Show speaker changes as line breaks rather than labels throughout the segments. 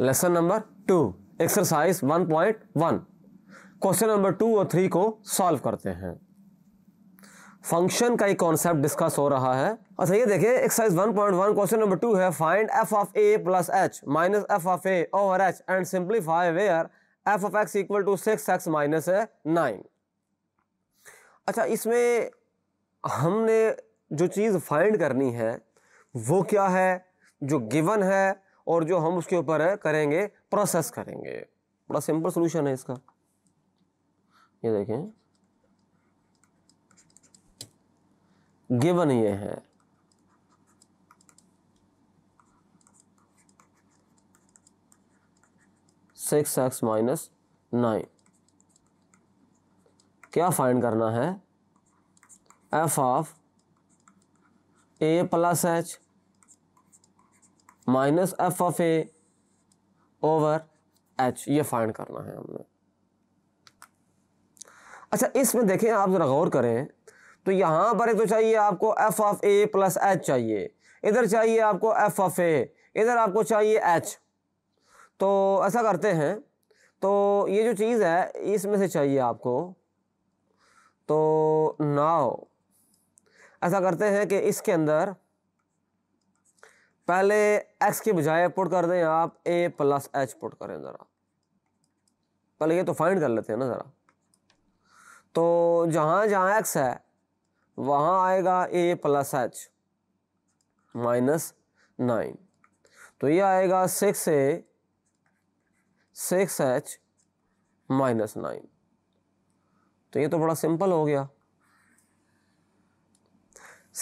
Lesson number two exercise 1.1 question number two और three को solve करते हैं फंक्शन का एक कॉन्सेप्ट डिस्कस हो रहा है अच्छा ये देखिए एक्सरसाइज 1.1 क्वेश्चन नंबर टू है find f of a plus h minus f of a over h and simplify where f of x equal to six x minus nine अच्छा इसमें हमने जो चीज़ फाइंड करनी है वो क्या है जो गिवन है और जो हम उसके ऊपर है करेंगे प्रोसेस करेंगे बड़ा सिंपल सोल्यूशन है इसका ये देखें गिवन ये है सिक्स एक्स माइनस नाइन क्या फाइंड करना है f of a plus h minus f of a over h ये फाइंड करना है हमने अच्छा इसमें देखें आप ज़रा गौर करें तो यहाँ पर तो चाहिए आपको f of a plus h चाहिए इधर चाहिए आपको एफ ऑफ ए इधर आपको चाहिए एच तो ऐसा करते हैं तो ये जो चीज़ है इसमें से चाहिए आपको तो नाव ऐसा करते हैं कि इसके अंदर पहले एक्स के बजाय पुट कर दें आप ए प्लस एच पुट करें ज़रा पहले ये तो फाइंड कर लेते हैं ना ज़रा तो जहाँ जहाँ एक्स है वहाँ आएगा a plus h minus nine तो ये आएगा six a six h minus nine तो ये तो बड़ा सिंपल हो गया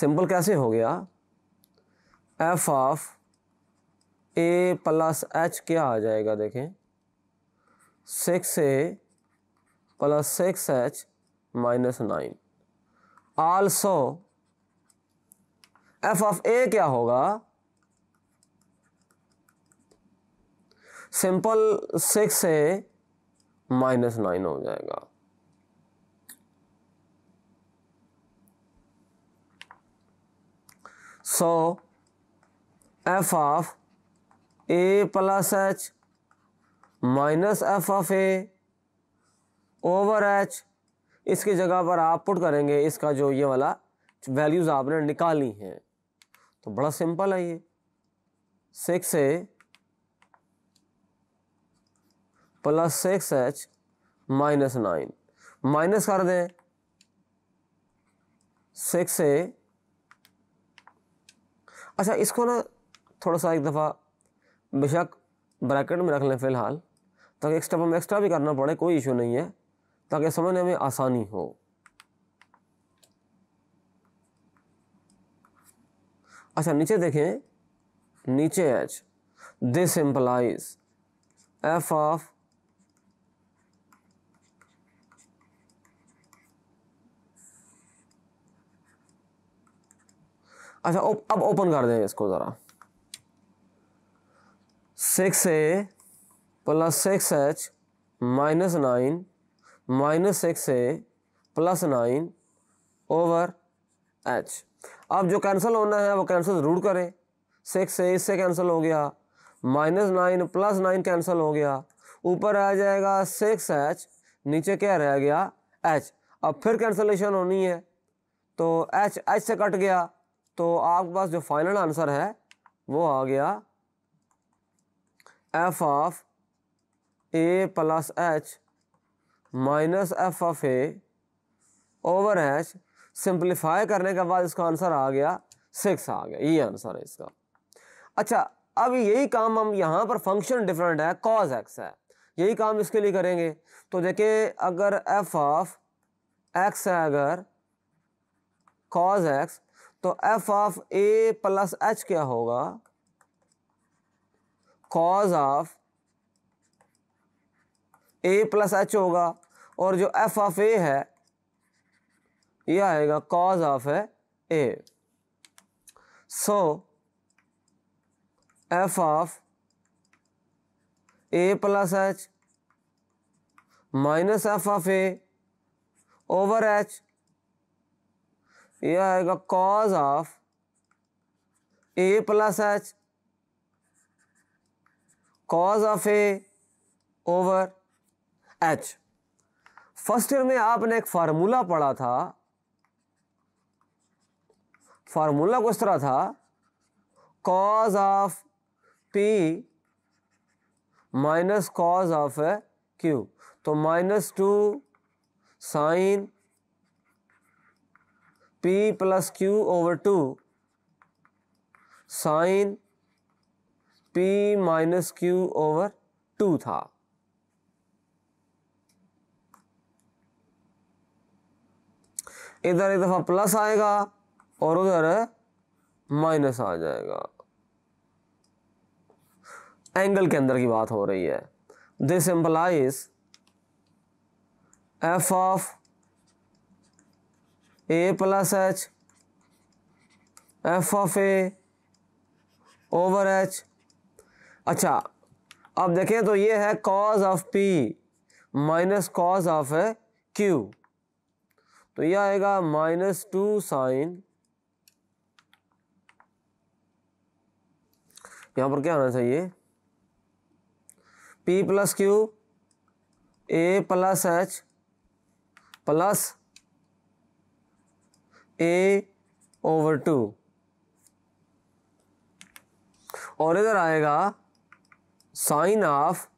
सिंपल कैसे हो गया f of a plus h क्या आ जाएगा देखें six a plus six h minus nine also f of a क्या होगा simple six a minus nine हो जाएगा so so, f of a plus h minus f of a over h इसकी जगह पर आप पुट करेंगे इसका जो ये वाला वैल्यूज़ आपने निकाली हैं तो बड़ा सिंपल है ये six a plus six h minus nine minus कर दें सिक्स ए अच्छा इसको ना थोड़ा सा एक दफ़ा बेशक ब्रैकेट में रख लें फ़िलहाल ताकि एक स्टेप हमें एक्स्ट्रा भी करना पड़े कोई इशू नहीं है ताकि समझने में आसानी हो अच्छा नीचे देखें नीचे h this implies f of अच्छा अब ओपन कर दें इसको ज़रा six a plus six h minus nine minus six a plus nine over h अब जो कैंसिल होना है वो कैंसिल ज़रूर करें सिक्स ए इससे कैंसिल हो गया minus nine plus nine cancel हो गया ऊपर आ जाएगा सिक्स एच नीचे क्या रह गया एच अब फिर कैंसलेशन होनी है तो एच एच से कट गया तो आपके पास जो फाइनल आंसर है वो आ गया f of a plus h minus f of a over h simplify करने के बाद इसका आंसर आ गया सिक्स आ गया ये आंसर है इसका अच्छा अब यही काम हम यहाँ पर फंक्शन डिफरेंट है कॉज एक्स है यही काम इसके लिए करेंगे तो देखिए अगर एफ ऑफ एक्स है अगर कॉज एक्स तो f of a plus h क्या होगा cos of a plus h होगा और जो एफ ऑफ ए है यह आएगा कॉज ऑफ है a so f of a plus h minus f of a over h यह आएगा cos of a plus h cos of a over h first year में आपने एक फार्मूला पढ़ा था फार्मूला कुछ तरह था cos of p minus cos of q तो minus two sine p plus q over two sine p minus q over two था इधर एक दफ़ा प्लस आएगा और उधर माइनस आ जाएगा एंगल के अंदर की बात हो रही है this implies f of a plus h f of a over h अच्छा अब देखें तो ये है cos of p minus cos of है क्यू तो ये आएगा माइनस टू साइन यहां पर क्या होना चाहिए p plus q a plus h plus a over two और इधर आएगा sine of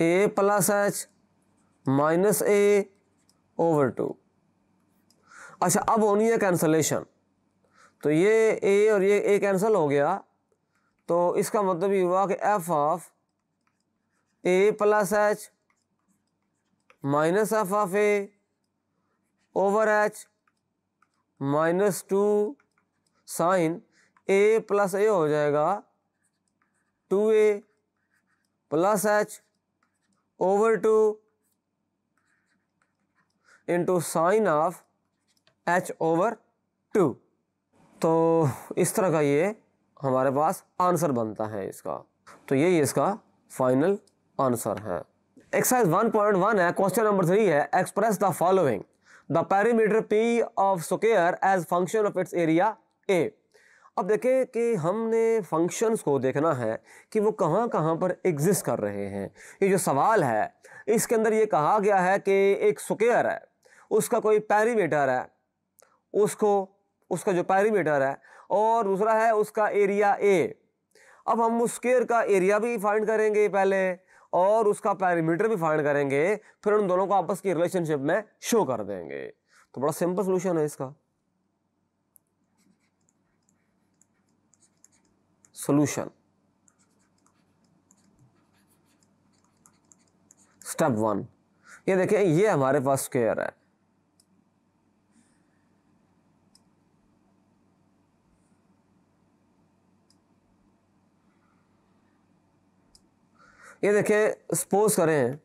a plus h minus a over two अच्छा अब होनी है कैंसलेशन तो ये ए और ये ए कैंसल हो गया तो इसका मतलब ये हुआ कि f of a plus h minus f of a over h minus two sine a plus a हो जाएगा two a plus h over two into sine of h over two तो इस तरह का ये हमारे पास आंसर बनता है इसका तो यही इसका फाइनल आंसर है एक्सरसाइज 1.1 है क्वेश्चन नंबर थ्री है express the following the perimeter p of square as function of its area a अब देखें कि हमने फंक्शंस को देखना है कि वो कहाँ कहाँ पर एग्जिस्ट कर रहे हैं ये जो सवाल है इसके अंदर ये कहा गया है कि एक स्क्वेयर है उसका कोई पैरीमीटर है उसको उसका जो पैरीमीटर है और दूसरा है उसका एरिया ए अब हम उस स्केयर का एरिया भी फाइंड करेंगे पहले और उसका पैरीमीटर भी फाइंड करेंगे फिर उन दोनों को आपस की रिलेशनशिप में शो कर देंगे तो बड़ा सिंपल सोल्यूशन है इसका solution. स्टेप वन ये देखें ये हमारे पास स्क्वेयर है ये देखें सपोज करें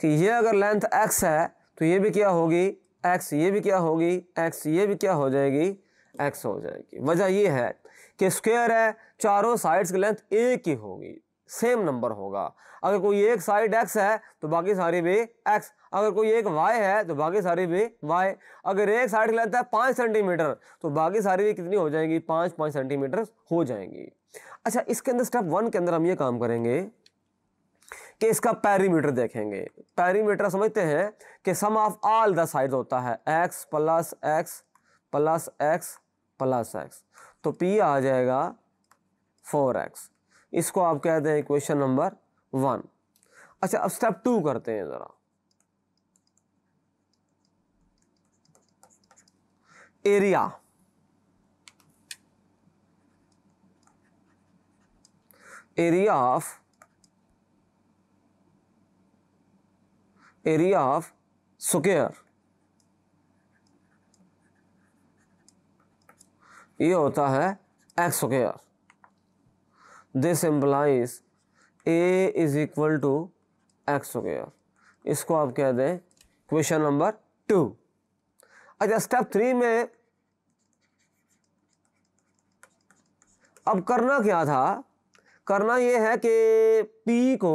कि ये अगर लेंथ एक्स है तो ये भी क्या होगी एक्स ये भी क्या होगी एक्स ये भी क्या हो जाएगी एक्स हो जाएगी वजह ये है कि स्क्वायर है चारों साइड्स की लेंथ एक ही होगी सेम नंबर होगा अगर कोई एक साइड एक्स है तो बाकी सारी भी एक्स अगर कोई एक वाई है तो बाकी सारी भी वाई अगर एक साइड की लेंथ है पाँच सेंटीमीटर तो बाकी सारी भी कितनी हो जाएंगी पाँच पाँच सेंटीमीटर हो जाएंगी अच्छा इसके अंदर स्टेप वन के अंदर हम ये काम करेंगे कि इसका पैरीमीटर देखेंगे पैरीमीटर समझते हैं कि sum of all the side होता है x plus x plus x plus x तो पी आ जाएगा फोर एक्स इसको आप कहते हैं क्वेश्चन नंबर वन अच्छा अब स्टेप टू करते हैं ज़रा area area of area of square ये होता है x square this implies a is equal to x square इसको आप कह दें क्वेश्चन नंबर टू अच्छा स्टेप थ्री में अब करना क्या था करना यह है कि पी को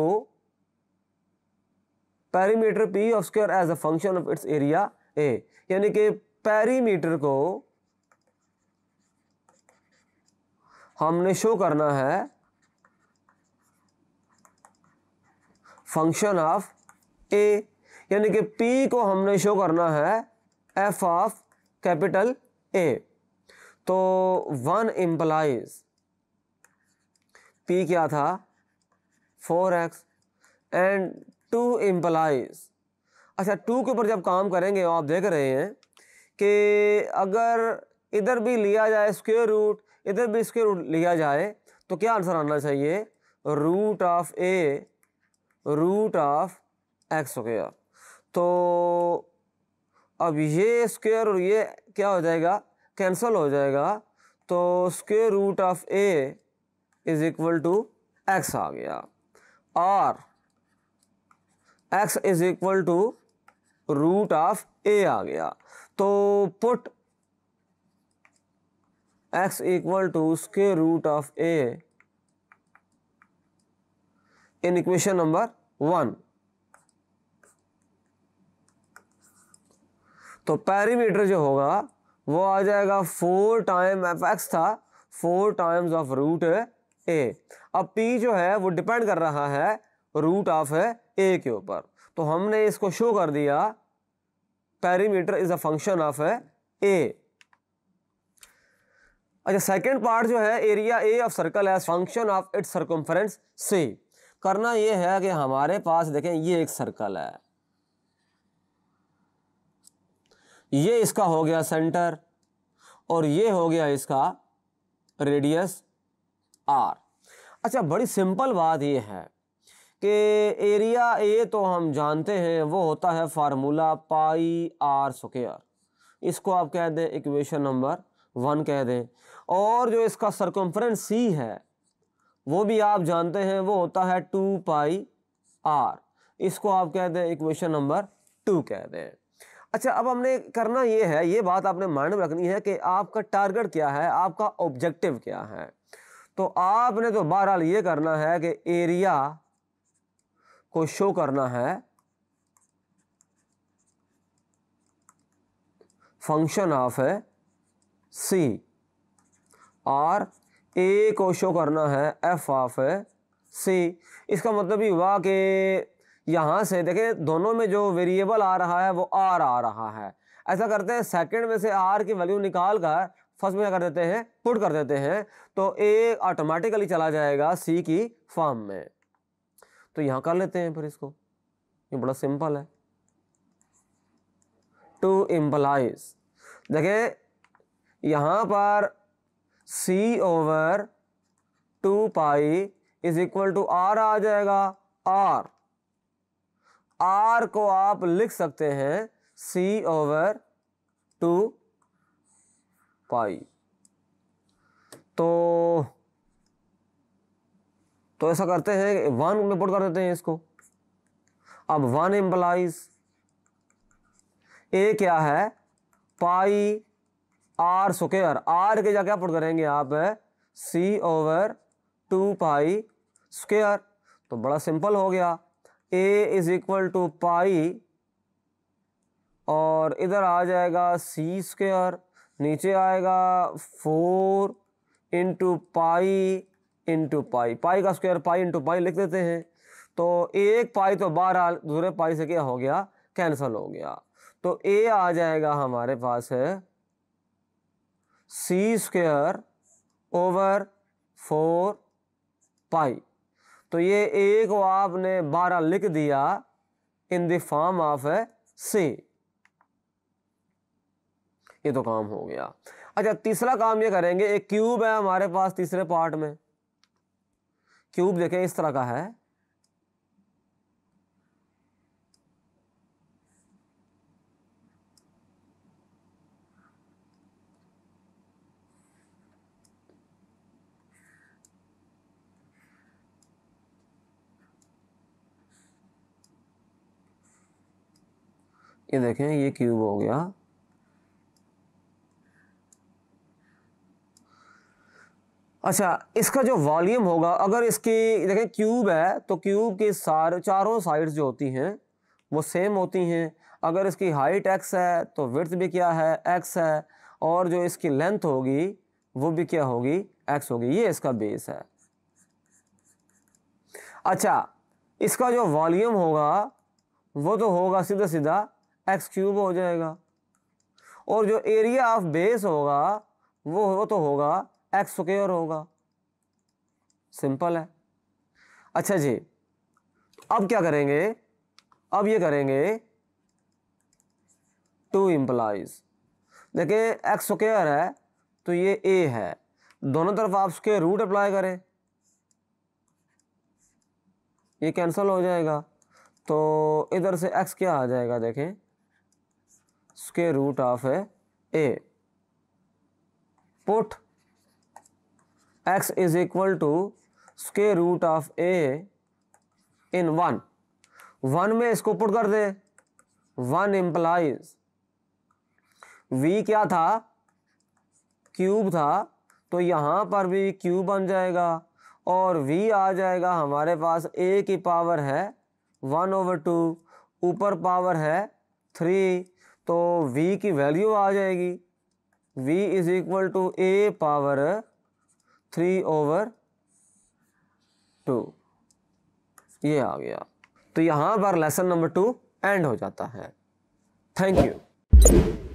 perimeter p of square as a function of its area a यानी कि पैरीमीटर को हमने शो करना है फंक्शन ऑफ ए यानी कि पी को हमने शो करना है एफ ऑफ कैपिटल ए तो वन एम्प्लाइज पी क्या था four x and two implies अच्छा टू के ऊपर जब काम करेंगे आप देख रहे हैं कि अगर इधर भी लिया जाए स्क्वेयर रूट इधर भी इसके रूट लिया जाए तो क्या आंसर आना चाहिए root of a root of x हो गया तो अब ये स्क्वेयर और ये क्या हो जाएगा कैंसल हो जाएगा तो square root of a is equal to x आ गया और x is equal to root of a आ गया तो पुट एक्स इक्वल टू उसके root of a in equation number one तो पैरीमीटर जो होगा वो आ जाएगा फोर टाइम एफ एक्स था four times of root a अब पी जो है वो डिपेंड कर रहा है रूट ऑफ ए के ऊपर तो हमने इसको शो कर दिया perimeter is a function of a अच्छा सेकेंड पार्ट जो है area a of circle as function of its circumference से करना ये है कि हमारे पास देखें ये एक सर्कल है ये इसका हो गया सेंटर और ये हो गया इसका रेडियस आर अच्छा बड़ी सिंपल बात ये है कि एरिया ए तो हम जानते हैं वो होता है फार्मूला पाई आर स्क्वायर इसको आप कह दें इक्वेशन नंबर वन कह दें और जो इसका सरकमफ्रेंस सी है वो भी आप जानते हैं वो होता है टू पाई आर इसको आप कह दें इक्वेशन नंबर टू कह दें अच्छा अब हमने करना ये है ये बात आपने माइंड में रखनी है कि आपका टारगेट क्या है आपका ऑब्जेक्टिव क्या है तो आपने तो बहरहाल ये करना है कि एरिया को शो करना है function of c r a को शो करना है एफ ऑफ सी इसका मतलब ही हुआ कि यहाँ से देखें दोनों में जो वेरिएबल आ रहा है वो आर आ रहा है ऐसा करते हैं सेकंड में से आर की वैल्यू निकाल कर फर्स्ट में कर देते हैं पुट कर देते हैं तो ए ऑटोमेटिकली चला जाएगा सी की फॉर्म में तो यहाँ कर लेते हैं फिर इसको ये बड़ा सिंपल है टू एम्प्लाइज देखें यहाँ पर c over two pi is equal to r आ जाएगा आर आर को आप लिख सकते हैं सी ओवर टू पाई तो तो ऐसा करते हैं वन में पुट कर देते हैं इसको अब वन एम्प्लाइज ए क्या है पाई आर स्क्र आर के जगह पुट करेंगे आप c over two pi square तो बड़ा सिंपल हो गया a is equal to pi और इधर आ जाएगा सी स्क्र नीचे आएगा four into pi into pi pi का स्क्वायर पाई इंटू पाई लिख देते हैं तो एक पाई तो बारह दूसरे पाई से क्या हो गया कैंसल हो गया तो ए आ जाएगा हमारे पास है c square over four pi तो ये ए को आपने बारह लिख दिया in the form of c ये तो काम हो गया अच्छा तीसरा काम ये करेंगे एक क्यूब है हमारे पास तीसरे पार्ट में क्यूब देखें इस तरह का है ये देखें ये क्यूब हो गया अच्छा इसका जो वॉल्यूम होगा अगर इसकी देखें क्यूब है तो क्यूब के सारे चारों साइड्स जो होती हैं वो सेम होती हैं अगर इसकी हाइट एक्स है तो विर्थ भी क्या है एक्स है और जो इसकी लेंथ होगी वो भी क्या होगी एक्स होगी ये इसका बेस है अच्छा इसका जो वॉल्यूम होगा वो तो होगा सीधा सीधा एक्स क्यूब हो जाएगा और जो एरिया ऑफ बेस होगा वो हो तो होगा एक्स स्क्र होगा सिंपल है अच्छा जी अब क्या करेंगे अब ये करेंगे टू इम्प्लाइज देखिए एक्स स्क्र है तो ये ए है दोनों तरफ आप उसके रूट अप्लाई करें ये कैंसिल हो जाएगा तो इधर से एक्स क्या आ जाएगा देखें square root of a put x is equal to square root of a in one one में इसको पुट कर दे वन इंप्लाइज वी क्या था क्यूब था तो यहां पर भी क्यूब बन जाएगा और वी आ जाएगा हमारे पास ए की पावर है वन ओवर टू ऊपर पावर है थ्री तो v की वैल्यू आ जाएगी v is equal to a power three over two ये आ गया तो यहाँ पर लेसन नंबर टू एंड हो जाता है थैंक यू